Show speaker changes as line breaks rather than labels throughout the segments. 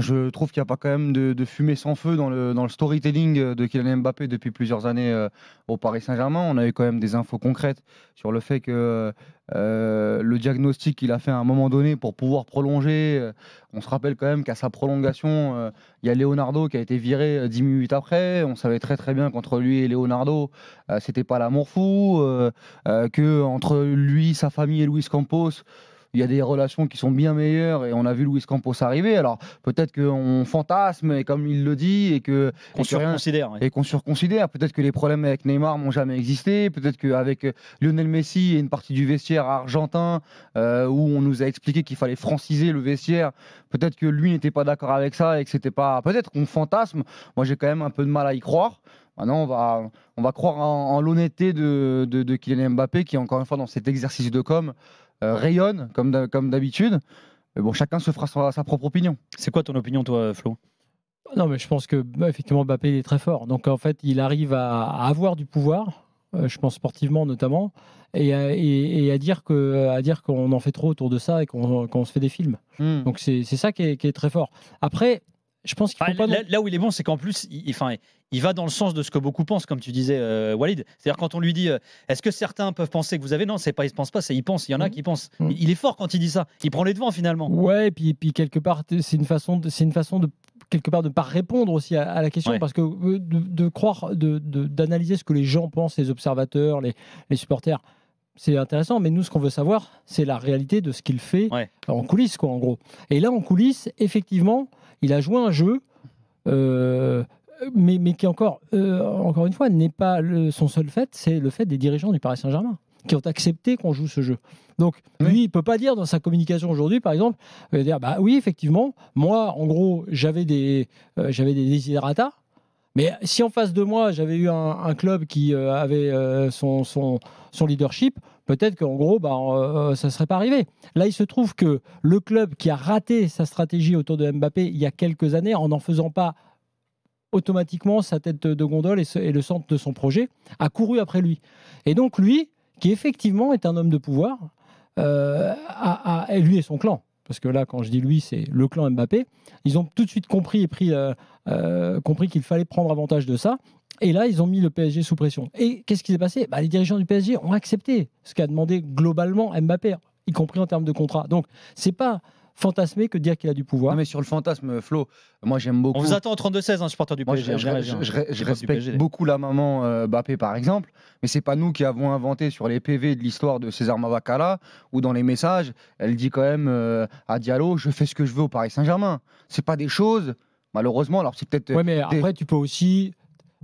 je trouve qu'il n'y a pas quand même de, fumée sans feu dans le, storytelling euh, de Kylian Mbappé depuis plusieurs années euh, au Paris Saint-Germain. On a eu quand même des infos concrètes sur le fait que euh, le diagnostic qu'il a fait à un moment donné pour pouvoir prolonger, on se rappelle quand même qu'à sa prolongation, il y a Leonardo qui a été viré dix minutes après. On savait très très bien qu'entre lui et Leonardo, c'était pas l'amour fou, que entre lui, sa famille et Luis Campos, il y a des relations qui sont bien meilleures et on a vu Luis Campos arriver. Alors peut-être qu'on fantasme et comme il le dit et que qu'on surconsidère et qu'on surconsidère. Peut-être que les problèmes avec Neymar n'ont jamais existé. Peut-être qu'avec Lionel Messi et une partie du vestiaire argentin euh, où on nous a expliqué qu'il fallait franciser le vestiaire, peut-être que lui n'était pas d'accord avec ça et que c'était pas. Peut-être qu'on fantasme. Moi j'ai quand même un peu de mal à y croire. Maintenant, on va, on va croire en, l'honnêteté de, de, de Kylian Mbappé, qui, encore une fois, dans cet exercice de com', euh, rayonne comme, d'habitude. Euh, bon, chacun se fera sa, propre opinion. C'est quoi ton opinion, toi, Flo
Non, mais je pense que bah, effectivement, Mbappé est très fort. Donc en fait, il arrive à, avoir du pouvoir, euh, je pense sportivement notamment, et à, dire que dire qu'on en fait trop autour de ça et qu'on se fait des films. Hmm. Donc c'est ça qui est, qui est, très fort. Après, je pense qu'il là, où il est bon, c'est qu'en plus, il, enfin, il va dans le sens de ce que beaucoup pensent, comme
tu disais, euh, Walid. C'est-à-dire quand on lui dit, euh, est-ce que certains peuvent penser que vous avez Non, c'est pas, ils pensent pas, c'est ils pensent. Il y en a mmh. qui pensent. Mmh. Il, est
fort quand il dit ça. Il prend les devants finalement. Ouais, et puis, et puis quelque part, c'est une façon, c'est une façon de quelque part de ne pas répondre aussi à, la question parce que euh, de, croire, d'analyser de, d'analyser ce que les gens pensent, les observateurs, les, les supporters c'est intéressant, mais nous, ce qu'on veut savoir, c'est la réalité de ce qu'il fait en coulisses, quoi, en gros. Et là, en coulisses, effectivement, il a joué un jeu, euh, mais, qui encore, euh, encore une fois n'est pas son seul fait, c'est le fait des dirigeants du Paris Saint-Germain qui ont accepté qu'on joue ce jeu. Donc lui, il peut pas dire dans sa communication aujourd'hui, par exemple, dire bah oui effectivement, moi en gros j'avais des euh, j'avais des desiderata, mais si en face de moi, j'avais eu un, club qui avait son, son, leadership, peut-être qu'en gros, bah, euh, ça ne serait pas arrivé. Là, il se trouve que le club qui a raté sa stratégie autour de Mbappé il y a quelques années, en n'en faisant pas automatiquement sa tête de gondole et, le centre de son projet, a couru après lui. Et donc lui, qui effectivement est un homme de pouvoir, euh, lui et son clan, parce que là, quand je dis lui, c'est le clan Mbappé, ils ont tout de suite compris et pris, euh, compris qu'il fallait prendre avantage de ça. Et là, ils ont mis le PSG sous pression. Et qu'est-ce qui s'est passé bah, Les dirigeants du PSG ont accepté ce qu'a demandé globalement Mbappé, y compris en termes de contrat. Donc, c'est pas fantasmer que dire qu'il a du pouvoir. Non mais sur le fantasme, Flo, moi j'aime beaucoup. On vous attend
au 32-16, hein, supporter du PSG. je, hein, respecte
beaucoup la maman
euh, Mbappé, Bappé, par exemple, mais c'est pas nous qui avons inventé sur les PV de l'histoire de César Mavacala ou dans les messages, elle dit quand même euh, à Diallo je fais ce que je veux au Paris Saint-Germain. C'est pas des
choses. Malheureusement, alors c'est peut-être. Ouais, mais euh, après, tu peux aussi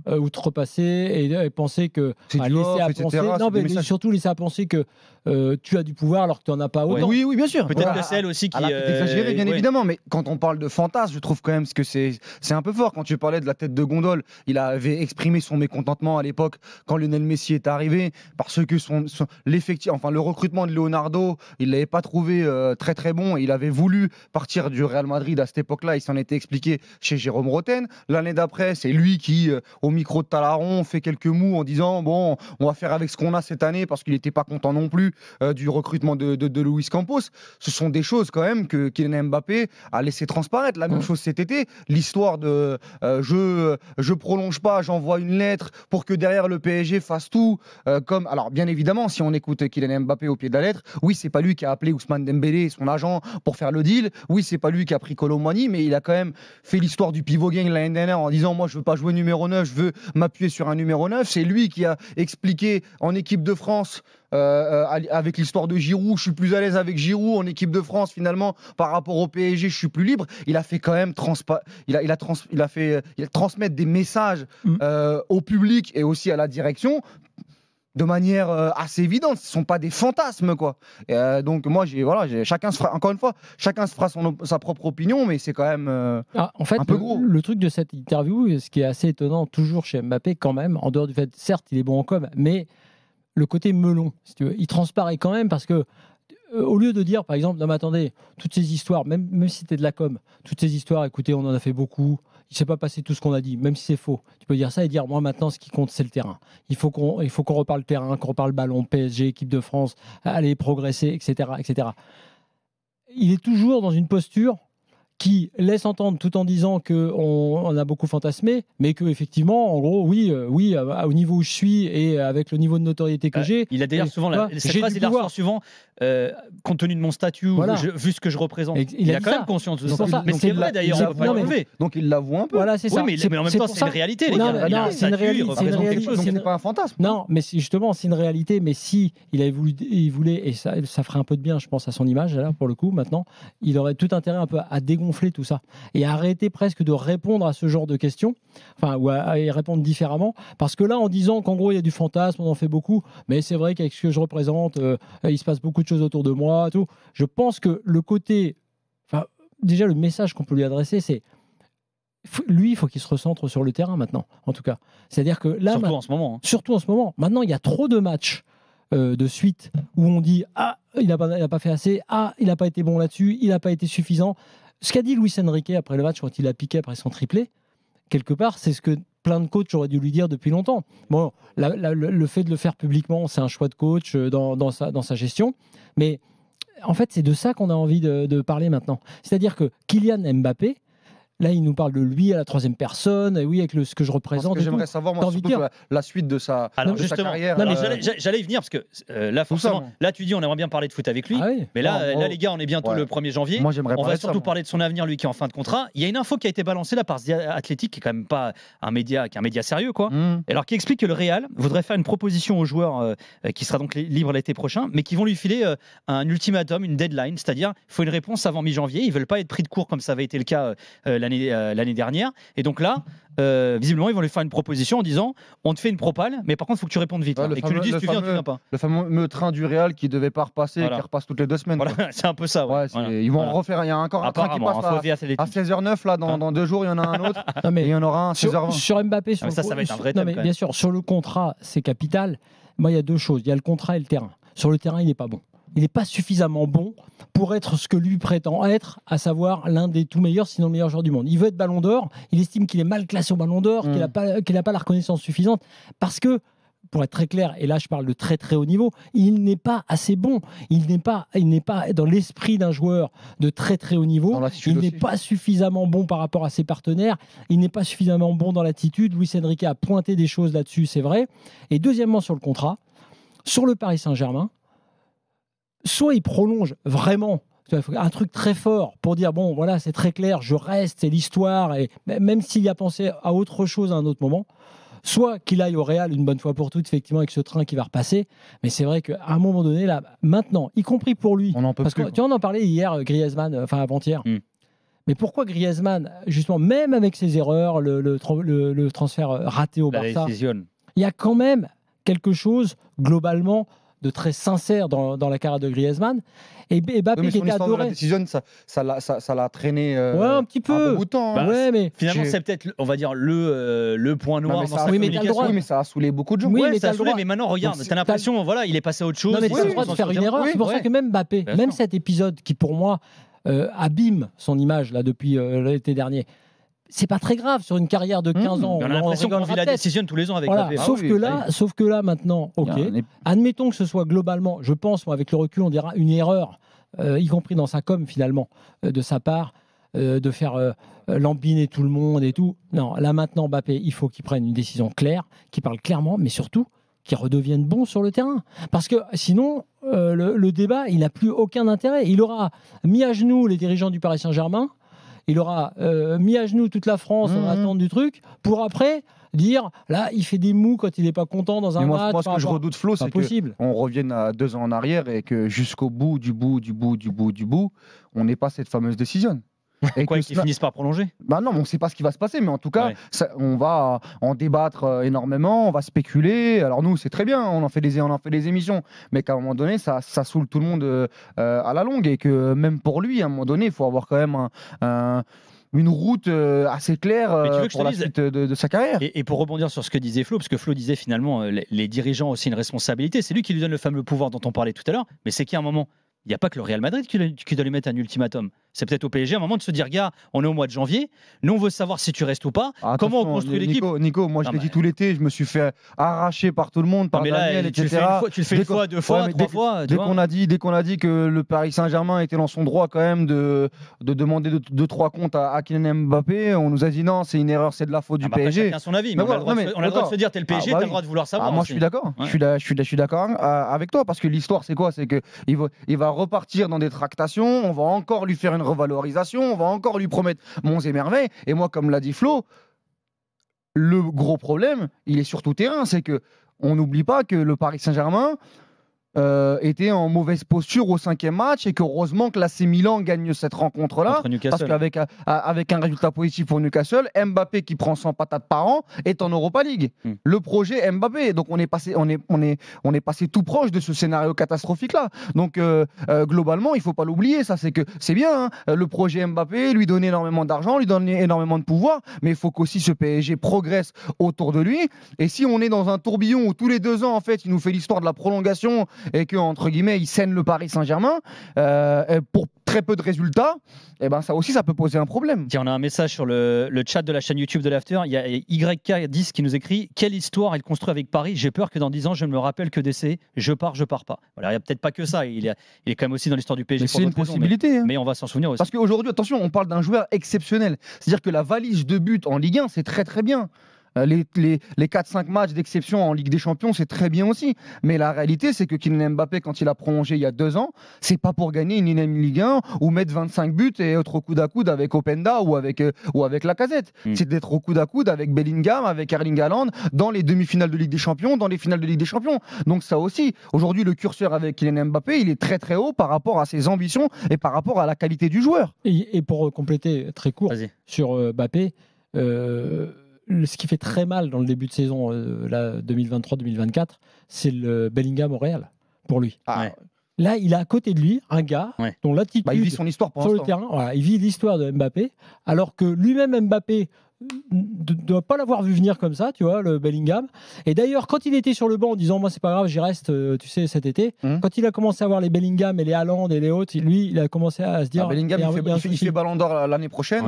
euh, outrepassé et, penser que bah, laisser penser non mais, surtout laisser à penser que euh, tu as du pouvoir alors que tu n'en as pas autant oui oui bien sûr peut-être celle
aussi qui ah, est euh, exagérée bien évidemment
mais quand on parle de fantasme je
trouve quand même que c'est c'est un peu fort quand tu parlais de la tête de gondole il avait exprimé son mécontentement à l'époque quand Lionel Messi est arrivé parce que son, l'effectif enfin le recrutement de Leonardo il l'avait pas trouvé très très bon il avait voulu partir du Real Madrid à cette époque-là il s'en était expliqué chez Jérôme Roten l'année d'après c'est lui qui au micro de Talaron, fait quelques mots en disant bon, on va faire avec ce qu'on a cette année parce qu'il n'était pas content non plus euh, du recrutement de, de, Luis Campos. Ce sont des choses quand même que Kylian Mbappé a laissé transparaître. La même mm. chose cet été, l'histoire de euh, je je prolonge pas, j'envoie une lettre pour que derrière le PSG fasse tout euh, comme alors bien évidemment si on écoute Kylian Mbappé au pied de la lettre, oui c'est pas lui qui a appelé Ousmane Dembélé son agent pour faire le deal, oui c'est pas lui qui a pris Colomani mais il a quand même fait l'histoire du pivot gang l'année dernière en disant moi je veux pas jouer numéro 9, je veux m'appuyer sur un numéro 9. C'est lui qui a expliqué en équipe de France euh, euh, avec l'histoire de Giroud, je suis plus à l'aise avec Giroud en équipe de France finalement par rapport au PSG, je suis plus libre. Il a fait quand même transpa il, a, il, a il a fait euh, il transmettre des messages mmh. au public et aussi à la direction de manière euh, assez évidente. Ce sont pas des fantasmes, quoi. Euh, donc moi, voilà, chacun se fera encore une fois, chacun se fera son, sa propre opinion, mais c'est quand même euh,
ah, un peu gros. Le, truc de cette interview, ce qui est assez étonnant toujours chez Mbappé, quand même, en dehors du fait, certes, il est bon en com, mais le côté melon, il transparaît quand même parce que au lieu de dire, par exemple, non mais attendez, toutes ces histoires, même, même si c'était de la com, toutes ces histoires, écoutez, on en a fait beaucoup, il ne s'est pas passé tout ce qu'on a dit, même si c'est faux. Tu peux dire ça et dire, moi maintenant, ce qui compte, c'est le terrain. Il faut qu'on qu'on reparle le terrain, qu'on reparle ballon, PSG, équipe de France, allez progresser, etc., etc. Il est toujours dans une posture qui laisse entendre tout en disant que on, a beaucoup fantasmé, mais que effectivement, en gros, oui, euh, oui, au niveau où je suis et avec le niveau de notoriété que euh, j'ai. Il a d'ailleurs souvent la, cette phrase, il souvent euh, compte tenu de mon statut, vu ce que je représente. il, a, quand même conscience de ça. Mais c'est vrai d'ailleurs,
mais, Donc il l'avoue un peu. Voilà, Mais, en même temps, c'est une réalité. Non, c'est une réalité. C'est
pas un fantasme. Non, mais justement, c'est une réalité. Mais si il avait voulu, il voulait, et ça, ça ferait un peu de bien, je pense, à son image là pour le coup. Maintenant, il aurait tout intérêt un peu à dégonfler gonfler tout ça et arrêter presque de répondre à ce genre de questions, enfin, ou à, y répondre différemment. Parce que là, en disant qu'en gros, il y a du fantasme, on en fait beaucoup, mais c'est vrai qu'avec ce que je représente, euh, il se passe beaucoup de choses autour de moi, tout. Je pense que le côté, enfin, déjà, le message qu'on peut lui adresser, c'est lui, il faut qu'il se recentre sur le terrain maintenant, en tout cas. C'est-à-dire que là. Surtout en ce moment. Hein. Surtout en ce moment. Maintenant, il y a trop de matchs euh, de suite où on dit Ah, il n'a pas, pas, fait assez. Ah, il n'a pas été bon là-dessus. Il n'a pas été suffisant. Ce qu'a dit Luis Enrique après le match quand il a piqué après son triplé, quelque part, c'est ce que plein de coachs auraient dû lui dire depuis longtemps. Bon, le, fait de le faire publiquement, c'est un choix de coach euh, dans, sa, gestion, mais en fait, c'est de ça qu'on a envie de, de parler maintenant. C'est-à-dire que Kylian Mbappé, Là, il nous parle de lui à la troisième personne, et oui, avec le, ce que je représente. J'aimerais savoir moi, euh, la, suite de sa, Alors, justement, euh,
J'allais y venir parce que euh, là, là, tu dis, on aimerait bien parler de foot avec
lui, ah mais là, là, les gars, on est bientôt le 1er janvier. Moi, j'aimerais On va surtout
parler de son avenir, lui qui est en fin de contrat. Il y a une info qui a été balancée là par Athlétique, Athletic, qui est quand même pas un média, qui est un média sérieux, quoi. Hmm. Alors, qui explique que le Real voudrait faire une proposition aux joueurs qui sera donc libre l'été prochain, mais qui vont lui filer un ultimatum, une deadline, c'est-à-dire, il faut une réponse avant mi-janvier. Ils veulent pas être pris de court comme ça avait été le cas l'année euh, l'année dernière. Et donc là, euh, visiblement, ils vont lui faire une proposition en disant on te fait une propale,
mais par contre, il faut que tu répondes vite. Hein. et que tu lui dises tu viens, tu viens pas. Le fameux train du Real qui devait pas repasser, qui repasse toutes les deux semaines. c'est un peu ça. Ils vont refaire. Il y a encore un train qui passe à, 16h09 là. Dans, hein. dans deux jours, il y en a un autre.
et il y en aura un à 16h20. Sur, Mbappé, ah, sur ça, ça va être un vrai mais Bien sûr, sur le contrat, c'est capital. Moi, il y a deux choses. Il y a le contrat et le terrain. Sur le terrain, il n'est pas bon il n'est pas suffisamment bon pour être ce que lui prétend être, à savoir l'un des tout meilleurs, sinon le meilleur joueur du monde. Il veut être ballon d'or, il estime qu'il est mal classé au ballon d'or, qu'il n'a mm. pas, pas, la reconnaissance suffisante, parce que pour être très clair, et là je parle de très très haut niveau, il n'est pas assez bon. Il n'est pas, il n'est pas dans l'esprit d'un joueur de très très haut niveau. Il n'est pas suffisamment bon par rapport à ses partenaires. Il n'est pas suffisamment bon dans l'attitude. Luis Enrique a pointé des choses là-dessus, c'est vrai. Et deuxièmement sur le contrat, sur le Paris Saint-Germain, soit il prolonge vraiment un truc très fort pour dire bon voilà c'est très clair je reste c'est l'histoire et même s'il y a pensé à autre chose à un autre moment soit qu'il aille au Real une bonne fois pour toutes effectivement avec ce train qui va repasser mais c'est vrai qu'à un moment donné là maintenant y compris pour lui on parce que, tu en as parlé hier euh, Griezmann euh, enfin avant-hier hmm. Mais pourquoi Griezmann, justement, même avec ses erreurs, le, le, transfert euh, raté au Barça, il y a quand même quelque chose globalement de très sincère dans, la carrière de Griezmann. Et Mbappé qui était adoré. la décision, ça, ça, l'a, ça, ça l'a traîné euh, un petit
peu. temps, hein. bah, ouais, mais finalement, c'est peut-être, on va dire, le, euh, le point noir dans sa oui, communication. Mais oui, mais ça a saoulé
beaucoup de gens. Oui, mais ça a saoulé, mais maintenant, regarde, t'as l'impression, voilà, il est passé à autre chose. faire une erreur. C'est pour ça que
même Mbappé, même cet épisode qui, pour moi, euh, abîme son image là depuis l'été dernier c'est pas très grave sur une carrière de 15 hmm. ans. On, a l'impression qu'on vit la décision tous les ans avec sauf, ah que là, sauf que là, maintenant, ok. Admettons que ce soit globalement, je pense, moi, avec le recul, on dira une erreur, euh, y compris dans sa com finalement, euh, de sa part, euh, de faire lambiner tout le monde et tout. Non, là maintenant, Mbappé, il faut qu'il prenne une décision claire, qu'il parle clairement, mais surtout qu'il redevienne bon sur le terrain. Parce que sinon, le, débat, il n'a plus aucun intérêt. Il aura mis à genoux les dirigeants du Paris Saint-Germain il aura euh, mis à genoux toute la France en mhm. attendant du truc, pour après dire là il fait des mous quand il n'est pas content dans un match. ce que je redoute Flo c'est qu'on
revienne à deux ans en arrière et que jusqu'au bout du bout du bout du bout du bout on n'est pas cette fameuse décision. Et quoi qu'ils finissent par prolonger Bah non, on ne sait pas ce qui va se passer, mais en tout cas, on va en débattre euh, énormément, on va spéculer. Alors nous, c'est très bien, on en fait des, on fait émissions, mais qu'à un moment donné, ça, ça saoule tout le monde euh, euh, à la longue et que même pour lui, à un moment donné, il faut avoir quand même une route assez claire pour la
suite de, sa carrière. Et, pour rebondir sur ce que disait Flo, parce que Flo disait finalement les, dirigeants ont aussi une responsabilité. C'est lui qui lui donne le fameux pouvoir dont on parlait tout à l'heure, mais c'est qu'à un moment, il n'y a pas que le Real Madrid qui, qui doit lui mettre un ultimatum c'est peut-être au PSG, à un moment de se dire, gars, on est au mois de janvier, nous on veut savoir si tu restes ou pas, ah, comment on construit l'équipe.
Nico, moi je l'ai dit tout l'été, je me suis fait arracher par tout le monde, par mais Daniel, etc. tu le fais une fois, deux fois, trois fois. Dès qu'on a dit, dès qu'on a dit que le Paris Saint-Germain était dans son droit quand même de, de demander deux, trois comptes à, à, Kylian Mbappé, on nous a dit non, c'est une erreur, c'est de la faute du ah, bah, PSG. Chacun son avis, mais on, a le droit de se dire t'es le ah, PSG, bah t'as le droit de vouloir savoir. Moi je suis d'accord, je suis d'accord hein, euh, avec toi parce que l'histoire c'est quoi, c'est qu'il va repartir dans des tractations, on va encore lui faire une revalorisation, on va encore lui promettre monts et merveilles. Et moi, comme l'a dit Flo, le gros problème, il est sur tout terrain, c'est que on n'oublie pas que le Paris Saint-Germain, euh, était en mauvaise posture au cinquième match et qu'heureusement que l'AC Milan gagne cette rencontre-là. Parce qu'avec euh, avec un résultat positif pour Newcastle, Mbappé qui prend 100 patates par an est en Europa League. Hmm. Le projet Mbappé. Donc on est, passé, on, est, on, est, on est passé tout proche de ce scénario catastrophique-là. Donc euh, globalement, il faut pas l'oublier. Ça, c'est que c'est bien. Hein, le projet Mbappé, lui donner énormément d'argent, lui donne énormément de pouvoir. Mais il faut qu'aussi ce PSG progresse autour de lui. Et si on est dans un tourbillon où tous les deux ans, en fait, il nous fait l'histoire de la prolongation et que entre guillemets il saignent le Paris Saint-Germain euh, pour très peu de résultats, et eh ben ça aussi ça peut poser un problème. Tiens, on a un message sur
le, le chat de la chaîne YouTube de l'After. Il y a YK10 qui nous écrit quelle histoire elle construit avec Paris. J'ai peur que dans 10 ans je ne me rappelle que d'essai. Je pars, je pars pas. Voilà, il n'y a peut-être pas que ça. Il, il, est quand même aussi dans l'histoire du PSG. C'est une possibilité. mais, hein. mais, on va s'en souvenir aussi. Parce
qu'aujourd'hui, attention, on parle d'un joueur exceptionnel. C'est-à-dire que la valise de but en Ligue 1, c'est très très bien. Euh, les, les, 4-5 matchs d'exception en Ligue des Champions, c'est très bien aussi. Mais la réalité, c'est que Kylian Mbappé, quand il a prolongé il y a deux ans, c'est pas pour gagner une Ligue 1 ou mettre 25 buts et être au coude à coude avec Openda ou avec, euh, ou avec Lacazette. Hmm. C'est d'être au coude à coude avec Bellingham, avec Erling Haaland dans les demi-finales de Ligue des Champions, dans les finales de Ligue des Champions. Donc ça aussi, aujourd'hui, le curseur avec Kylian Mbappé, il est très très haut par rapport
à ses ambitions et par rapport à la qualité du joueur. Et, pour compléter très court sur euh, Mbappé, ce qui fait très mal dans le début de saison euh, la 2023-2024, c'est le Bellingham au pour lui. Ah. Là, il a à côté de lui un gars dont l'attitude bah, vit son histoire sur le terrain, il vit l'histoire de Mbappé, alors que lui-même Mbappé euh, ne doit pas l'avoir vu venir comme ça, tu vois, le Bellingham. Et d'ailleurs, quand il était sur le banc en disant, moi c'est pas grave, j'y reste, euh, tu sais, cet été, hum. quand il a commencé à voir les Bellingham et les Haaland et les autres, lui, il a commencé à se dire... Ah, Bellingham, il,
fait, ballon d'or l'année prochaine.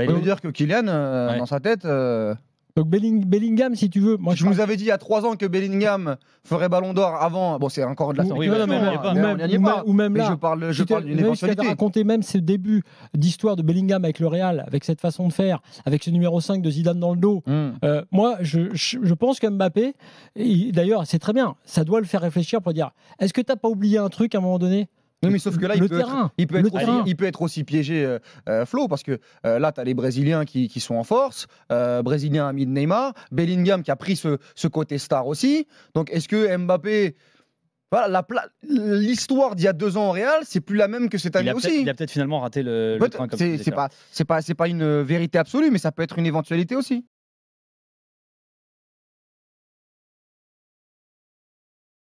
Il on dire que Kylian, euh, dans sa tête. Euh, Bellingham, si tu veux. je vous avais dit il y a trois ans que Bellingham ferait Ballon d'Or avant. Bon, c'est encore de la oui, non, mais même, ou, même là. Mais je parle, je d'une éventualité.
même ce début d'histoire de Bellingham avec le Real, avec cette façon de faire, avec ce numéro 5 de Zidane dans le dos. Hmm. Euh, moi, je, pense qu'un Mbappé, d'ailleurs, c'est très bien. Ça doit le faire réfléchir pour dire est-ce que t'as pas oublié un truc à un moment donné mais sauf que là, il, peut,
être, Aussi, piégé, euh, euh, Flo, parce que euh, là, tu as les Brésiliens qui, sont en force, Brésilien à de Neymar, Bellingham qui a pris ce, côté star aussi. Donc, est-ce que Mbappé. l'histoire d'il y a deux ans au Real, c'est plus la même que cette année aussi. Il
a peut-être finalement raté le, le train. C'est
pas, c'est pas une vérité absolue, mais ça peut être une éventualité aussi.